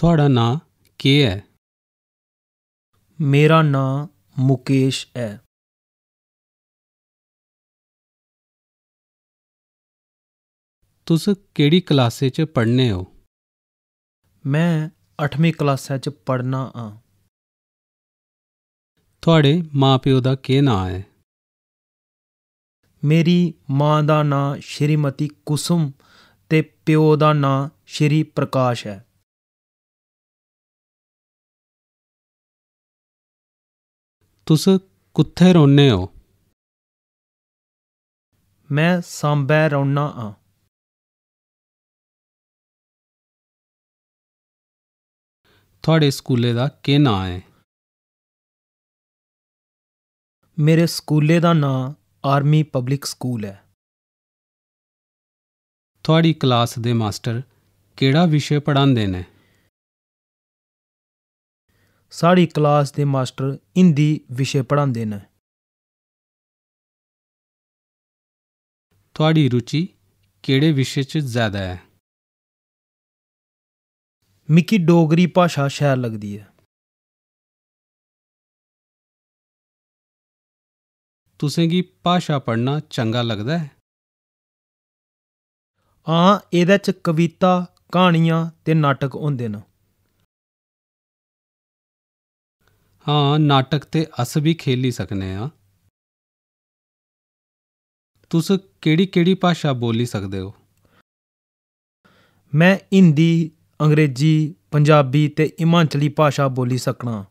ਤੁਹਾਡਾ ਨਾਂ ਕੀ ਹੈ ਮੇਰਾ ਨਾਂ ਮੁਕੇਸ਼ ਹੈ ਤੁਸੀਂ ਕਿਹੜੀ ਕਲਾਸੇ 'ਚ ਪੜ੍ਹਨੇ ਹੋ ਮੈਂ 8ਵੀਂ ਕਲਾਸ 'ਚ ਪੜ੍ਹਨਾ ਆ ਤੁਹਾਡੇ ਮਾਪਿਓ ਦਾ ਕੀ ਨਾਂ ਹੈ ਮੇਰੀ ਮਾਂ ਦਾ ਨਾਂ ਸ਼੍ਰੀਮਤੀ ਕੁਸਮ ਤੇ ਪਿਓ ਦਾ ਨਾਂ ਸ਼੍ਰੀ ਪ੍ਰਕਾਸ਼ ਹੈ ਤੁਸ ਕੁੱਥੇ ਰਹੁੰਨੇ ਹੋ ਮੈਂ ਸਾਂਬੇ ਰਹੁੰਨਾ ਆ ਤੁਹਾਡੇ ਸਕੂਲੇ ਦਾ ਕੀ ਨਾਂ ਹੈ ਮੇਰੇ ਸਕੂਲੇ ਦਾ ਨਾਂ ਆਰਮੀ ਪਬਲਿਕ ਸਕੂਲ ਹੈ ਤੁਹਾਡੀ ਕਲਾਸ ਦੇ ਮਾਸਟਰ ਕਿਹੜਾ ਵਿਸ਼ੇ ਪੜਾਉਂਦੇ ਨੇ ਸਾਰੀ ਕਲਾਸ ਦੇ ਮਾਸਟਰ ਹਿੰਦੀ ਵਿਸ਼ੇ ਪੜ੍ਹਾਉਂਦੇ ਨੇ ਤੁਹਾਡੀ ਰੁਚੀ ਕਿਹੜੇ ਵਿਸ਼ੇ 'ਚ ਜ਼ਿਆਦਾ ਹੈ ਮਿੱਕੀ ਡੋਗਰੀ ਭਾਸ਼ਾ ਸ਼ਾਇਰ ਲੱਗਦੀ ਹੈ ਤੁਸੀਂ ਕੀ ਭਾਸ਼ਾ ਪੜ੍ਹਨਾ ਚੰਗਾ ਲੱਗਦਾ ਹੈ ਆ ਇਹਦੇ 'ਚ ਕਵਿਤਾ ਕਹਾਣੀਆਂ ਤੇ ਨਾਟਕ ਹੁੰਦੇ ਨੇ ਹਾਂ ਨਾਟਕ ਤੇ ਅਸ ਵੀ ਹੀ ਸਕਨੇ ਆ ਤੁਸੀਂ ਕਿਹੜੀ ਕਿਹੜੀ ਭਾਸ਼ਾ ਬੋਲੀ ਸਕਦੇ ਹੋ ਮੈਂ ਹਿੰਦੀ ਅੰਗਰੇਜ਼ੀ ਪੰਜਾਬੀ ਤੇ ਹਿਮਾਚਲੀ ਭਾਸ਼ਾ ਬੋਲੀ ਸਕਣਾ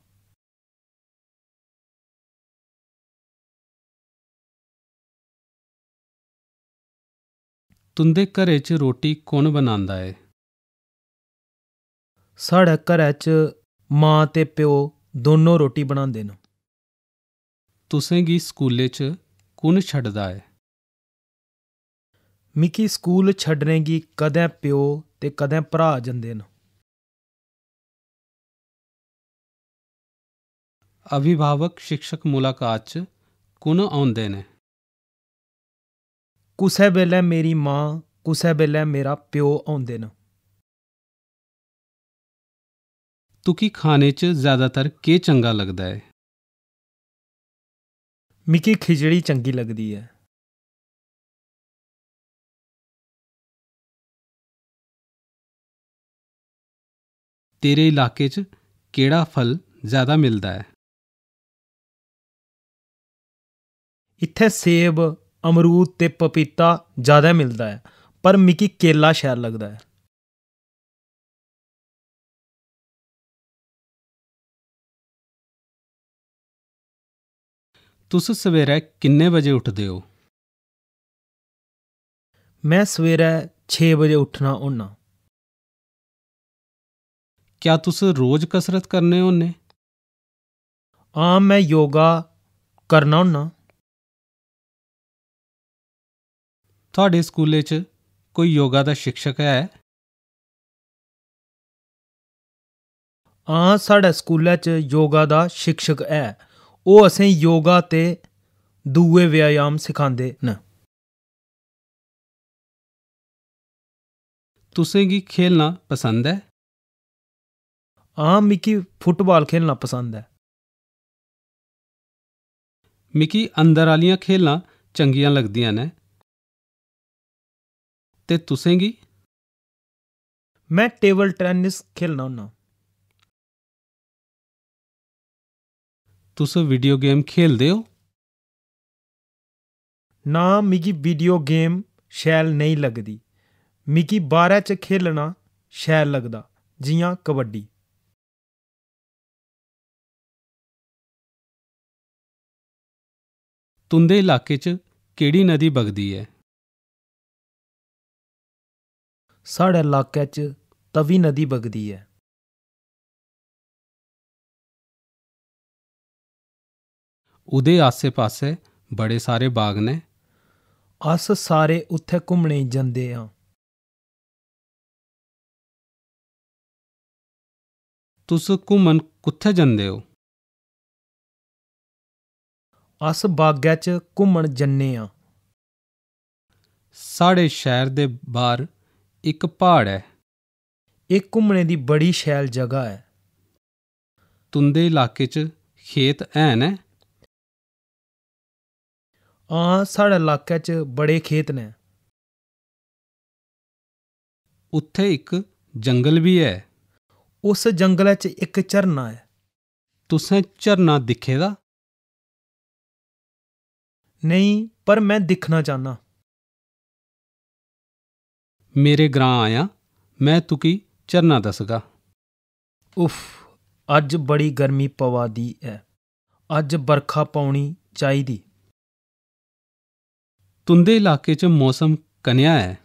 ਤੁੰਦੇ ਘਰੇ 'ਚ ਰੋਟੀ ਕੌਣ ਬਣਾਉਂਦਾ ਏ ਸਾਡੇ ਘਰੇ 'ਚ ਮਾਂ ਤੇ ਪਿਓ ਦੋਨੋਂ ਰੋਟੀ ਬਣਾਉਂਦੇ ਨੇ ਤੁਸੀਂ ਕੀ ਸਕੂਲੇ ਚ ਕੁਨ ਛੱਡਦਾ ਹੈ ਮਿੱਕੀ ਸਕੂਲ ਛੱਡਣੇ ਕੀ ਕਦੇ ਪਿਓ ਤੇ ਕਦੇ ਭਰਾ ਜਾਂਦੇ ਨੇ ਅਭਿਭਾਵਕ ਸ਼ਿक्षक ਮੁਲਾਕਾਤ ਚ ਕੁਨ ਆਉਂਦੇ ਨੇ ਕੁਸੇ ਵੇਲੇ ਮੇਰੀ ਮਾਂ ਕੁਸੇ ਵੇਲੇ ਮੇਰਾ ਪਿਓ ਆਉਂਦੇ ਨੇ ਕੀ ਖਾਣੇ ਚ ਜ਼ਿਆਦਾਤਰ ਕੇ ਚੰਗਾ ਲੱਗਦਾ ਹੈ ਮਿੱਕੀ ਖਿਚੜੀ ਚੰਗੀ ਲੱਗਦੀ ਹੈ ਤੇਰੇ ਇਲਾਕੇ 'ਚ ਕਿਹੜਾ ਫਲ ਜ਼ਿਆਦਾ ਮਿਲਦਾ ਹੈ ਇੱਥੇ ਸੇਬ ਅਮਰੂਦ ਤੇ ਪਪੀਤਾ ਜ਼ਿਆਦਾ ਮਿਲਦਾ ਹੈ ਪਰ ਮਿੱਕੀ ਕੇਲਾ ਸ਼ਹਿਰ ਲੱਗਦਾ ਹੈ ਤੁਸੀਂ ਸਵੇਰੇ ਕਿੰਨੇ ਵਜੇ ਉੱਠਦੇ ਹੋ ਮੈਂ ਸਵੇਰੇ 6 ਵਜੇ ਉੱਠਣਾ ਹੁੰਨਾ ਕੀ ਤੁਸੀਂ ਰੋਜ਼ ਕਸਰਤ ਕਰਨੇ ਹੁੰਨੇ ਆਮ ਮੈਂ ਯੋਗਾ ਕਰਨਾ ਹੁੰਨਾ ਤੁਹਾਡੇ ਸਕੂਲੇ 'ਚ ਕੋਈ ਯੋਗਾ ਦਾ ਸਿੱਖਿਅਕ ਹੈ ਆ ਸਾਡੇ ਸਕੂਲਾਂ 'ਚ ਯੋਗਾ ਦਾ ਸਿੱਖਿਅਕ ਹੈ ਉਹ ਅਸੀਂ ਯੋਗਾ ਤੇ ਦੂਏ ਵਿਆਯਾਮ ਸਿਖਾਉਂਦੇ ਨਾ ਤੁਸੀਂ ਕੀ ਖੇਲਣਾ ਪਸੰਦ ਹੈ ਆਂ ਮਿੱਕੀ ਫੁੱਟਬਾਲ ਖੇਲਣਾ ਪਸੰਦ ਹੈ ਮਿੱਕੀ ਅੰਦਰ ਵਾਲੀਆਂ ਖੇਲਾਂ ਚੰਗੀਆਂ ਲੱਗਦੀਆਂ ਨੇ ਤੇ ਤੁਸੀਂ ਕੀ ਮੈਂ ਟੇਬਲ ਟੈਨਿਸ ਖੇਲਣਾ ਹੁੰਦਾ ਤੁਸ ਵੀਡੀਓ ਗੇਮ ਖੇਲਦੇ ਹੋ ਨਾ ਮਿਗੀ ਵੀਡੀਓ ਗੇਮ ਸ਼ੈਲ ਨਹੀਂ ਲੱਗਦੀ ਮਿਗੀ 12 ਚ ਖੇਲਣਾ ਸ਼ੈਲ ਲੱਗਦਾ ਜੀਆਂ ਕਬੱਡੀ ਤੁੰਦੇ ਇਲਾਕੇ ਚ ਕਿਹੜੀ ਨਦੀ ਵਗਦੀ ਹੈ ਸਾਡੇ ਇਲਾਕੇ ਚ ਤਵੀ ਨਦੀ ਵਗਦੀ ਹੈ ਉਹਦੇ ਆਸੇ-ਪਾਸੇ ਬੜੇ ਸਾਰੇ ਬਾਗ ਨੇ ਅਸ ਸਾਰੇ ਉੱਥੇ ਘੁੰਮਣੇ ਜਾਂਦੇ ਆ ਤੁਸੀਂ ਘੁੰਮਣ ਕਿੱਥੇ ਜਾਂਦੇ ਹੋ ਅਸ ਬਾਗਾਂ 'ਚ ਘੁੰਮਣ ਜੰਨੇ ਆ ਸਾਡੇ ਸ਼ਹਿਰ ਦੇ ਬਾਹਰ ਇੱਕ ਪਹਾੜ ਹੈ ਇਹ ਘੁੰਮਣੇ ਦੀ ਬੜੀ ਸ਼ੈਲ ਜਗ੍ਹਾ ਹੈ ਤੁੰਦੇ ਇਲਾਕੇ 'ਚ ਖੇਤ ਐਨ ਹੈ ਆ ਸਾਡੇ ਇਲਾਕੇ 'ਚ ਬੜੇ ਖੇਤ ਨੇ ਉੱਥੇ ਇੱਕ ਜੰਗਲ ਵੀ ਹੈ ਉਸ ਜੰਗਲ 'ਚ ਇੱਕ ਚਰਨਾ ਹੈ ਤੁਸੀਂ ਚਰਨਾ ਦਿਖੇਗਾ ਨਹੀਂ ਪਰ ਮੈਂ ਦਿਖਣਾ ਚਾਹਨਾ ਮੇਰੇ ਗ੍ਰਾਂ ਆਇਆ ਮੈਂ ਤੁਕੀ ਚਰਨਾ ਦੱਸਗਾ ਉਫ ਅੱਜ ਬੜੀ ਗਰਮੀ ਪਵਾਦੀ ਹੈ ਅੱਜ ਬਰਖਾ ਪਾਉਣੀ ਚਾਹੀਦੀ ਤੁੰਦੇ ਇਲਾਕੇ 'ਚ ਮੌਸਮ ਕਨਿਆ ਹੈ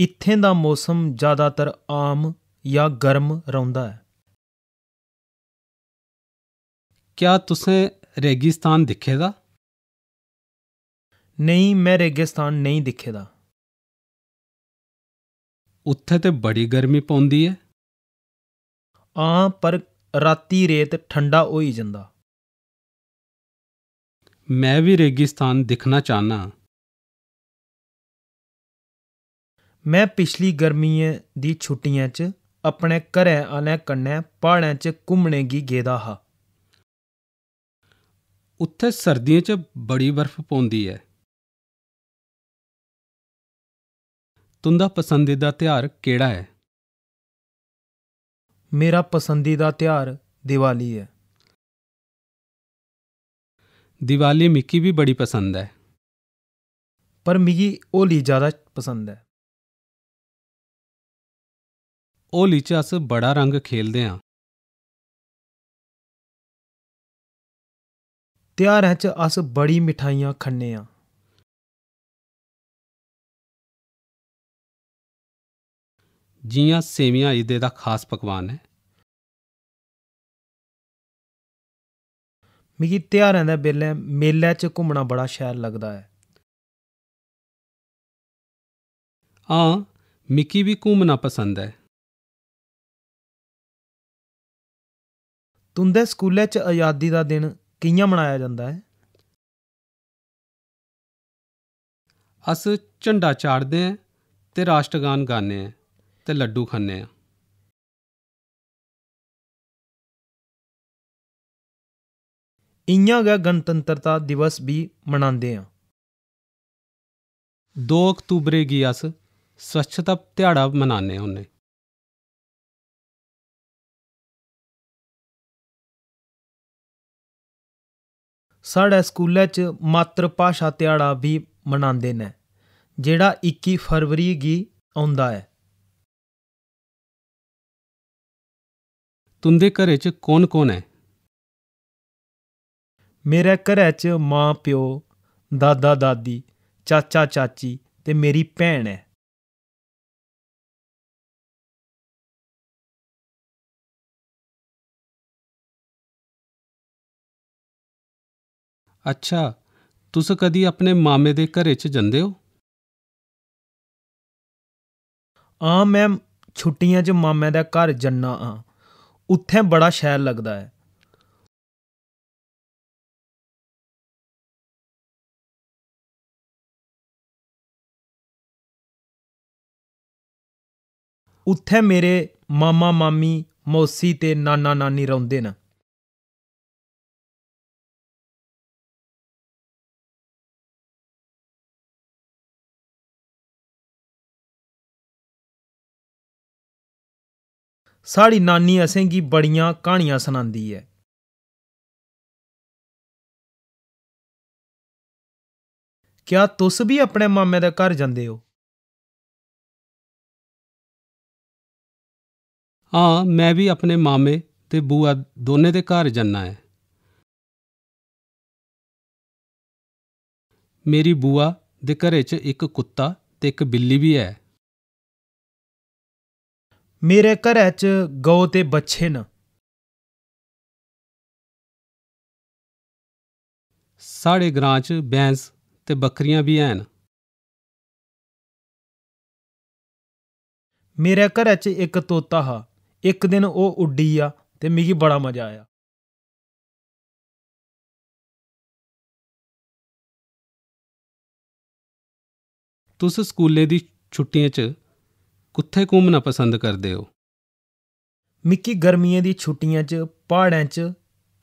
ਇੱਥੇ ਦਾ ਮੌਸਮ ਜ਼ਿਆਦਾਤਰ ਆਮ ਜਾਂ ਗਰਮ ਰਹਿੰਦਾ ਹੈ ਕੀ ਤੁਸੀਂ ਰੇਗਿਸਤਾਨ ਦਿਖੇਦਾ ਨਹੀਂ ਮੈਂ ਰੇਗਿਸਤਾਨ ਨਹੀਂ ਦਿਖੇਦਾ ਉੱਥੇ ਤੇ ਬੜੀ ਗਰਮੀ ਪਉਂਦੀ ਹੈ ਆ ਪਰ ਰਾਤੀ ਰੇਤ ਠੰਡਾ ਹੋਈ ਜਾਂਦਾ ਮੈਂ ਵੀ ਰੇਗਿਸਤਾਨ ਦੇਖਣਾ ਚਾਹਨਾ ਮੈਂ ਪਿਛਲੀ ਗਰਮੀਆਂ ਦੀ ਛੁੱਟੀਆਂ 'ਚ ਆਪਣੇ ਘਰੇ ਆਲੇ ਕੰਨੇ ਪਹਾੜਾਂ 'ਚ ਘੁੰਮਣੇ ਗੀ ਗੇਦਾ ਹਾਂ ਉੱਥੇ ਸਰਦੀਆਂ 'ਚ ਬੜੀ ਬਰਫ਼ ਪੌਂਦੀ ਹੈ ਤੁੰਦਾ ਪਸੰਦੀਦਾ ਤਿਹਾਰ ਕਿਹੜਾ ਹੈ ਮੇਰਾ ਪਸੰਦੀਦਾ ਤਿਹਾਰ ਦੀਵਾਲੀ ਹੈ ਦੀਵਾਲੀ ਮਿੱਕੀ ਵੀ ਬੜੀ ਪਸੰਦ ਹੈ ਪਰ ਮਿੱਕੀ ਓਲੀ ਜ਼ਿਆਦਾ ਪਸੰਦ ਹੈ ਓਲੀ 'ਚ ਅਸ ਬੜਾ ਰੰਗ ਖੇਲਦੇ ਆ ਤਿਆਰ ਹੈ ਚ ਅਸ ਬੜੀ ਮਿਠਾਈਆਂ ਖੰਨੇ ਆ ਜੀਆਂ ਸੇਵੀਆਂ ਇਹਦੇ ਦਾ ਖਾਸ ਪਕਵਾਨ ਹੈ ਮਿਗੀ ਤਿਹਾਰਾਂ ਦਾ ਬੇਲੇ ਮੇਲੇ 'ਚ ਘੁੰਮਣਾ ਬੜਾ ਸ਼ੈਲ ਲੱਗਦਾ ਹੈ ਆ ਮਿਕੀ ਵੀ ਘੁੰਮਣਾ ਪਸੰਦ ਹੈ ਤੁੰਦੇ ਸਕੂਲੇ 'ਚ ਆਜ਼ਾਦੀ ਦਾ ਦਿਨ ਕਿੰਨਾ ਮਨਾਇਆ ਜਾਂਦਾ ਹੈ ਅਸ ਝੰਡਾ ਚਾੜਦੇ ਹਾਂ ਤੇ ਰਾਸ਼ਟਰ ਗਾਨ ਗਾਣੇ ਆ ਤੇ ਲੱਡੂ ਖਾਂਦੇ ਹਾਂ ਇੰਨਾ ਗਾ ਗਣਤੰਤਰਤਾ ਦਿਵਸ ਵੀ ਮਨਾਉਂਦੇ ਆ 2 ਅਕਤੂਬਰ ਗੀ ਅਸ ਸਵੱਛਤਾ ਧਿਆੜਾ ਮਨਾਉਨੇ ਹੁੰਨੇ ਸਾਡੇ ਸਕੂਲਾਂ ਚ ਮਾਤਰ ਭਾਸ਼ਾ ਦਿਹਾੜਾ ਵੀ ਮਨਾਉਂਦੇ ਨੇ ਜਿਹੜਾ 21 ਫਰਵਰੀ ਗੀ ਆਉਂਦਾ ਹੈ ਤੁੰਦੇ ਘਰੇ ਚ ਕੌਣ ਕੌਣ ਹੈ ਮੇਰੇ ਘਰੇ 'ਚ ਮਾਂ ਪਿਓ ਦਾਦਾ ਦਾਦੀ ਚਾਚਾ ਚਾਚੀ ਤੇ ਮੇਰੀ ਭੈਣ ਹੈ ਅੱਛਾ ਤੁਸੀਂ ਕਦੀ ਆਪਣੇ ਮਾਮੇ ਦੇ ਘਰੇ 'ਚ ਜਾਂਦੇ ਹੋ ਆ ਮੈਂ ਛੁੱਟੀਆਂ 'ਚ ਮਾਮੇ ਦਾ ਘਰ ਜੰਨਾ ਆ ਉੱਥੇ ਬੜਾ ਸ਼ਹਿਰ ਲੱਗਦਾ ਹੈ ਉੱਥੇ ਮੇਰੇ ਮਾਮਾ ਮਾਮੀ ਮੌਸੀ ਤੇ ਨਾਨਾ ਨਾਨੀ ਰਹਿੰਦੇ ਨੇ ਸਾਡੀ ਨਾਨੀ ਅਸੇਂਗੀ ਬੜੀਆਂ ਕਹਾਣੀਆਂ ਸੁਣਾਉਂਦੀ ਹੈ ਕੀ ਤੁਸੀਂ ਵੀ ਆਪਣੇ ਮਾਮੇ ਦੇ ਘਰ ਜਾਂਦੇ ਹੋ ਹਾਂ ਮੈਂ ਵੀ ਆਪਣੇ ਮਾਮੇ ਤੇ ਬੂਆ ਦੋਨੇ ਦੇ ਘਰ ਜੰਨਾ ਹੈ ਮੇਰੀ ਬੂਆ ਦੇ ਘਰੇ 'ਚ ਇੱਕ ਕੁੱਤਾ ਤੇ ਇੱਕ ਬਿੱਲੀ ਵੀ ਹੈ ਮੇਰੇ ਘਰੇ 'ਚ ਗਊ ਤੇ ਬੱਚੇ ਨੇ ਸਾਡੇ ਗ੍ਰਾਂ 'ਚ ਬੈਂਸ ਤੇ ਬੱਕਰੀਆਂ ਵੀ ਹਨ ਮੇਰੇ ਘਰੇ 'ਚ ਇੱਕ ਤੋਤਾ ਹਾ ਇੱਕ ਦਿਨ ਉਹ ਉੱਡੀ ਆ ਤੇ ਮਿਗੀ ਬੜਾ ਮਜ਼ਾ ਆਇਆ ਤੁਸੀਂ ਸਕੂਲੇ ਦੀ ਛੁੱਟੀਆਂ 'ਚ ਕੁੱਥੇ ਘੁੰਮਣਾ ਪਸੰਦ ਕਰਦੇ ਹੋ ਮਿੱਕੀ ਗਰਮੀਆਂ ਦੀ ਛੁੱਟੀਆਂ 'ਚ ਪਹਾੜਾਂ 'ਚ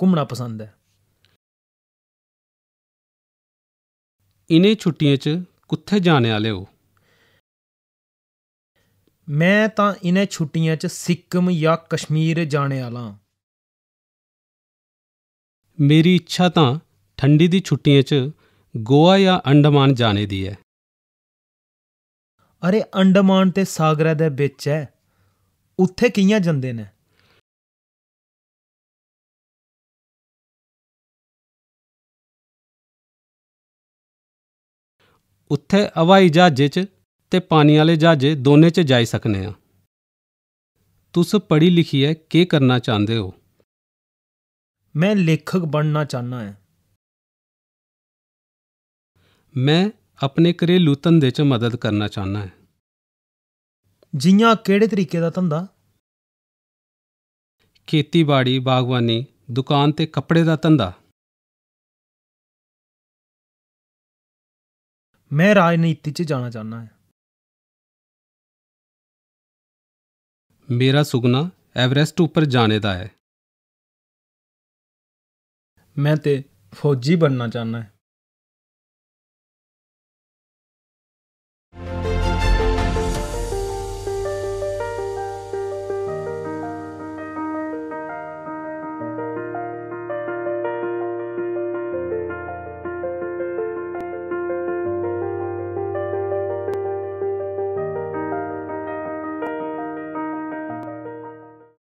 ਘੁੰਮਣਾ ਪਸੰਦ ਹੈ ਇਨੇ ਛੁੱਟੀਆਂ 'ਚ ਕੁੱਥੇ ਜਾਣ ਵਾਲੇ ਹੋ ਮੈਂ ਤਾਂ ਇਨ੍ਹਾਂ ਛੁੱਟੀਆਂ 'ਚ ਸਿੱਕਮ ਜਾਂ ਕਸ਼ਮੀਰ ਜਾਣੇ ਆਲਾ ਮੇਰੀ ਇੱਛਾ ਤਾਂ ਠੰਡੀ ਦੀ ਛੁੱਟੀਆਂ 'ਚ ਗੋਆ ਜਾਂ ਅੰਡਮਾਨ ਜਾਣੇ ਦੀ ਹੈ ਅਰੇ ਅੰਡਮਾਨ ਤੇ ਸਾਗਰਾ ਦੇ ਵਿੱਚ ਹੈ ਉੱਥੇ ਕਿੰਆਂ ਜਾਂਦੇ ਨੇ ਉੱਥੇ ਹਵਾਈ ਜਹਾਜ਼ 'ਚ ਤੇ ਪਾਣੀ ਵਾਲੇ ਜਹਾਜ਼ੇ ਦੋਨੇ 'ਚ ਜਾ ਸਕਨੇ ਆ ਤੁਸ ਪੜ੍ਹੀ ਲਿਖੀ ਹੈ ਕੀ ਕਰਨਾ ਚਾਹੁੰਦੇ ਹੋ ਮੈਂ ਲੇਖਕ ਬਣਨਾ ਚਾਹਨਾ ਹੈ ਮੈਂ ਆਪਣੇ ਘਰੇਲੂ ਧੰਦੇ 'ਚ ਮਦਦ ਕਰਨਾ ਚਾਹਨਾ ਹੈ ਜੀਆਂ ਕਿਹੜੇ ਤਰੀਕੇ ਦਾ ਧੰਦਾ ਖੇਤੀਬਾੜੀ ਬਾਗਵਾਨੀ ਦੁਕਾਨ ਤੇ ਕੱਪੜੇ ਦਾ ਧੰਦਾ ਮੈਂ ਰਾਜਨੀਤੀ 'ਚ ਜਾਣਾ ਚਾਹਨਾ ਹੈ ਮੇਰਾ ਸੁਪਨਾ ਐਵਰੈਸਟ ਉੱਪਰ ਜਾਣੇ ਦਾ ਹੈ ਮੈਂ ਤੇ ਫੌਜੀ ਬਣਨਾ ਚਾਹੁੰਦਾ ਹਾਂ